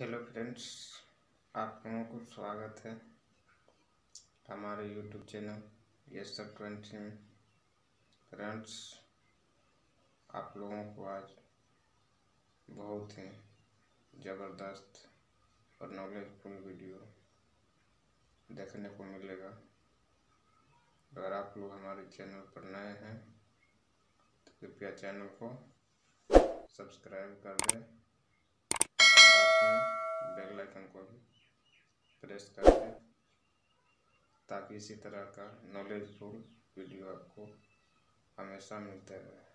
hello friends आप लोगों को स्वागत है हमारे यूट्यूब चैनल ये सब ट्वेंटी में फ्रेंड्स आप लोगों को आज बहुत ही ज़बरदस्त और नॉलेजफुल वीडियो देखने को मिलेगा अगर आप लोग हमारे चैनल पर नए हैं तो कृपया चैनल को सब्सक्राइब कर दें बेल आइकन को भी प्रेस कर दें ताकि इसी तरह का नॉलेजफुल वीडियो आपको हमेशा मिलते रहे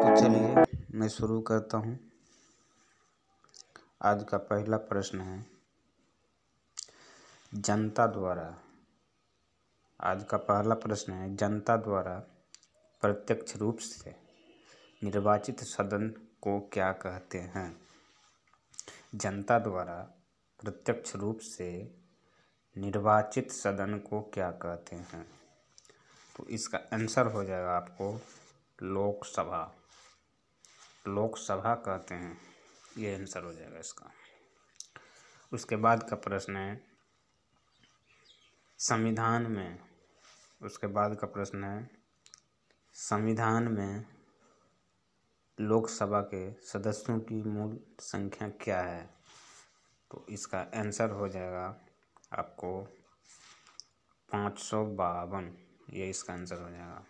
तो चलिए मैं शुरू करता हूँ आज का पहला प्रश्न है जनता द्वारा आज का पहला प्रश्न है जनता द्वारा प्रत्यक्ष रूप से निर्वाचित सदन को क्या कहते हैं जनता द्वारा प्रत्यक्ष रूप से निर्वाचित सदन को क्या कहते हैं तो इसका आंसर हो जाएगा आपको लोकसभा लोकसभा कहते हैं ये आंसर हो जाएगा इसका उसके बाद का प्रश्न है संविधान में उसके बाद का प्रश्न है संविधान में लोकसभा के सदस्यों की मूल संख्या क्या है तो इसका आंसर हो जाएगा आपको पाँच सौ बावन ये इसका आंसर हो जाएगा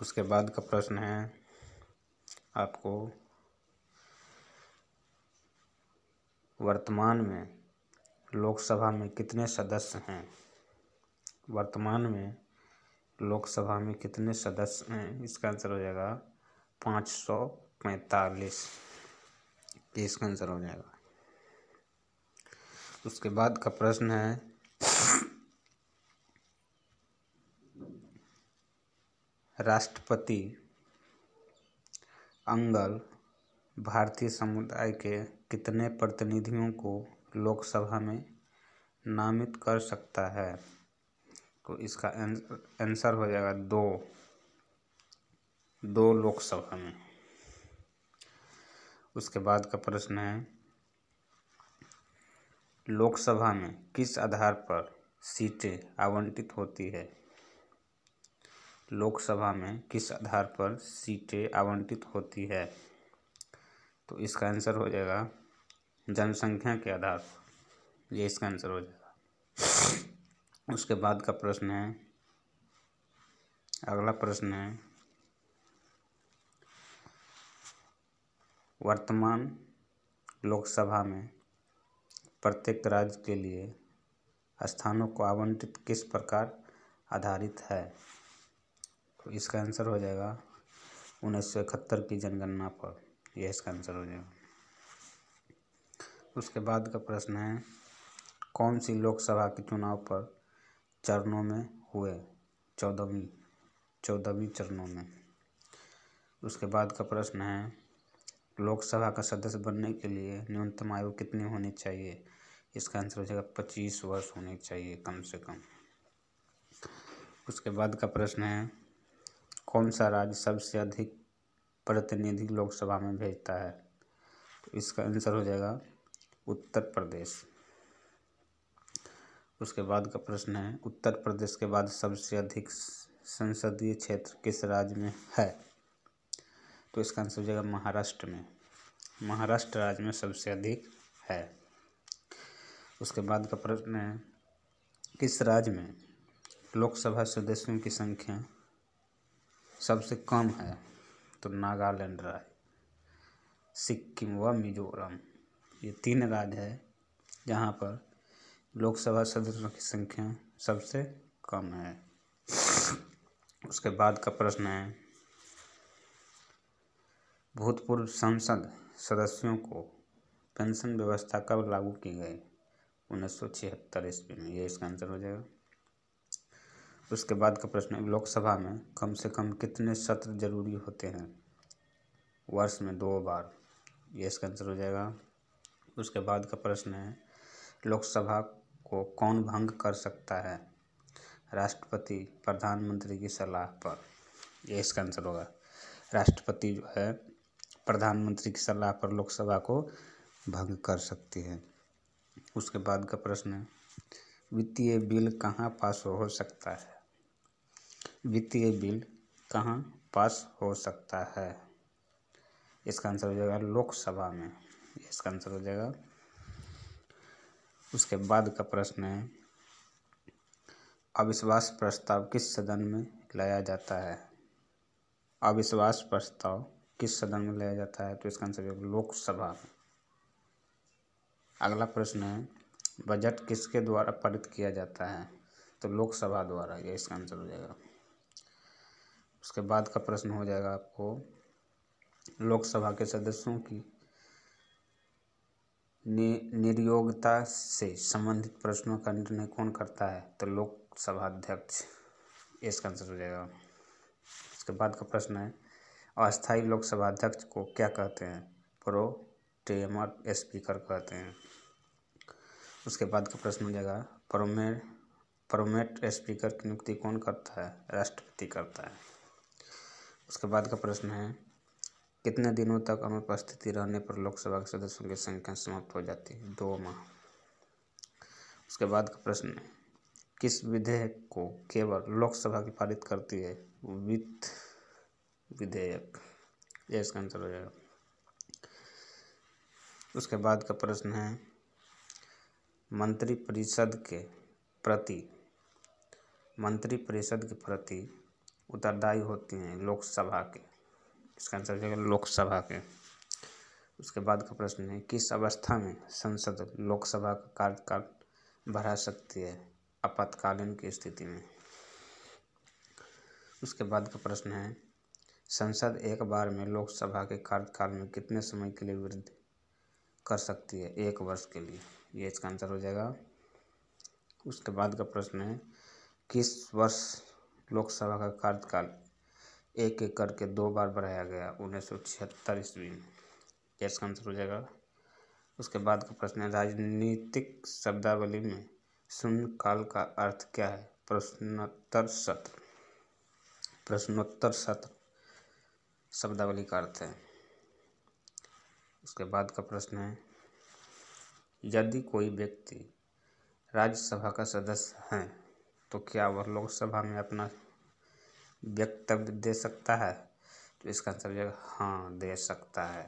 उसके बाद का प्रश्न है आपको वर्तमान में लोकसभा में कितने सदस्य हैं वर्तमान में लोकसभा में कितने सदस्य हैं इसका आंसर हो जाएगा पाँच सौ पैंतालीस ये इसका आंसर हो जाएगा उसके बाद का प्रश्न है राष्ट्रपति अंगल भारतीय समुदाय के कितने प्रतिनिधियों को लोकसभा में नामित कर सकता है तो इसका आंसर हो जाएगा दो दो लोकसभा में उसके बाद का प्रश्न है लोकसभा में किस आधार पर सीटें आवंटित होती है लोकसभा में किस आधार पर सीटें आवंटित होती है तो इसका आंसर हो जाएगा जनसंख्या के आधार पर ये इसका आंसर हो जाएगा उसके बाद का प्रश्न है अगला प्रश्न है वर्तमान लोकसभा में प्रत्येक राज्य के लिए स्थानों को आवंटित किस प्रकार आधारित है तो इसका आंसर हो जाएगा उन्नीस सौ इकहत्तर की जनगणना पर यह इसका आंसर हो जाएगा उसके बाद का प्रश्न है कौन सी लोकसभा के चुनाव पर चरणों में हुए चौदहवीं चौदहवीं चरणों में उसके बाद का प्रश्न है लोकसभा का सदस्य बनने के लिए न्यूनतम आयु कितनी होनी चाहिए इसका आंसर हो जाएगा पच्चीस वर्ष होनी चाहिए कम से कम उसके बाद का प्रश्न है कौन सा राज्य सबसे अधिक प्रतिनिधि लोकसभा में भेजता है तो इसका आंसर हो जाएगा उत्तर प्रदेश उसके बाद का प्रश्न है उत्तर प्रदेश के बाद सबसे अधिक संसदीय क्षेत्र किस राज्य में है तो इसका आंसर हो जाएगा महाराष्ट्र में महाराष्ट्र राज्य में सबसे अधिक है उसके बाद का प्रश्न है किस राज्य में लोकसभा सदस्यों की संख्या सबसे कम है तो नागालैंड राज्य सिक्किम व मिजोरम ये तीन राज्य है जहाँ पर लोकसभा सदस्यों की संख्या सबसे कम है उसके बाद का प्रश्न है भूतपूर्व सांसद सदस्यों को पेंशन व्यवस्था कब लागू की गई उन्नीस सौ छिहत्तर ईस्वी में यह इसका आंसर हो जाएगा उसके बाद का प्रश्न है लोकसभा में कम से कम कितने सत्र जरूरी होते हैं वर्ष में दो बार ये इसका आंसर हो जाएगा उसके बाद का प्रश्न है लोकसभा को कौन भंग कर सकता है राष्ट्रपति प्रधानमंत्री की सलाह पर ये इसका आंसर होगा राष्ट्रपति जो है प्रधानमंत्री की सलाह पर लोकसभा को भंग कर सकती है उसके बाद का प्रश्न है वित्तीय बिल कहाँ पास हो सकता है वित्तीय बिल कहाँ पास हो सकता है इसका आंसर हो जाएगा लोकसभा में इसका आंसर हो जाएगा उसके बाद का प्रश्न है अविश्वास प्रस्ताव किस सदन में लाया जाता है अविश्वास प्रस्ताव किस सदन में लाया जाता है तो इसका आंसर है लोकसभा में अगला प्रश्न है बजट किसके द्वारा पारित किया जाता है तो लोकसभा द्वारा यह इसका आंसर हो जाएगा उसके बाद का प्रश्न हो जाएगा आपको लोकसभा के सदस्यों की निर्योगता से संबंधित प्रश्नों का निर्णय कौन करता है तो लोकसभा अध्यक्ष इसका आंसर हो जाएगा इसके बाद का प्रश्न है अस्थायी लोकसभा अध्यक्ष को क्या कहते हैं प्रो टेमर स्पीकर कहते हैं उसके बाद का प्रश्न हो जाएगा प्रोमेट प्रोमेट स्पीकर की नियुक्ति कौन करता है राष्ट्रपति करता है उसके बाद का प्रश्न है कितने दिनों तक अनुपस्थिति रहने पर लोकसभा के सदस्यों की संख्या समाप्त हो जाती है दो माह उसके बाद का प्रश्न है किस विधेयक को केवल लोकसभा की पारित करती है वित्त विधेयक ये इसका आंसर हो जाएगा उसके बाद का प्रश्न है मंत्रिपरिषद के प्रति मंत्रिपरिषद के प्रति उत्तरदायी होती हैं लोकसभा के इसका आंसर हो जाएगा लोकसभा के उसके बाद का प्रश्न है किस अवस्था में संसद लोकसभा का कार्यकाल बढ़ा सकती है आपातकालीन की स्थिति में उसके बाद का प्रश्न है संसद एक बार में लोकसभा के कार्यकाल में कितने समय के लिए वृद्धि कर सकती है एक वर्ष के लिए ये इसका आंसर हो जाएगा उसके बाद का प्रश्न है किस वर्ष लोकसभा का कार्यकाल एक एक करके दो बार बढ़ाया गया उन्नीस सौ छिहत्तर ईस्वी में इसका आंसर हो जाएगा उसके बाद का प्रश्न है राजनीतिक शब्दावली में शून्य काल का अर्थ क्या है प्रश्नोत्तर सत्र प्रश्नोत्तर सत्र शब्दावली का अर्थ है उसके बाद का प्रश्न है यदि कोई व्यक्ति राज्यसभा का सदस्य है तो क्या वह लोकसभा में अपना वक्तव्य दे सकता है तो इसका आंसर हो जाएगा हाँ दे सकता है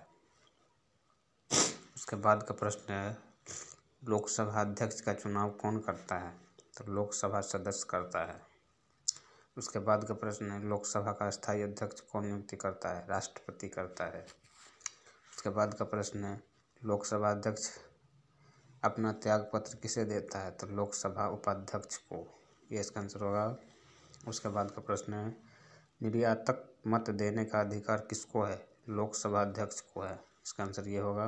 उसके बाद का प्रश्न है लोकसभा अध्यक्ष का चुनाव कौन करता है तो लोकसभा सदस्य करता है उसके बाद का प्रश्न है लोकसभा का स्थायी अध्यक्ष कौन नियुक्ति करता है राष्ट्रपति करता है उसके बाद का प्रश्न है लोकसभा अध्यक्ष अपना त्याग पत्र किसे देता है तो लोकसभा उपाध्यक्ष को ये इसका आंसर होगा उसके बाद का प्रश्न है मीडिया तक मत देने का अधिकार किसको है लोकसभा अध्यक्ष को है इसका आंसर ये होगा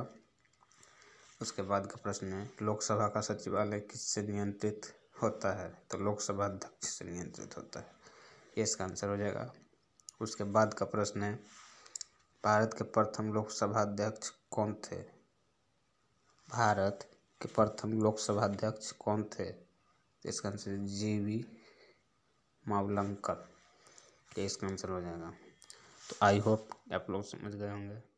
उसके बाद का प्रश्न है लोकसभा का सचिवालय किससे नियंत्रित होता है तो लोकसभा अध्यक्ष से नियंत्रित होता है ये इसका आंसर हो जाएगा उसके बाद का प्रश्न है भारत के प्रथम लोकसभा अध्यक्ष कौन थे भारत के प्रथम लोकसभा अध्यक्ष कौन थे इसका answer G V Mavalankar case का आंसर हो जाएगा तो आई होप आप लोग समझ गए होंगे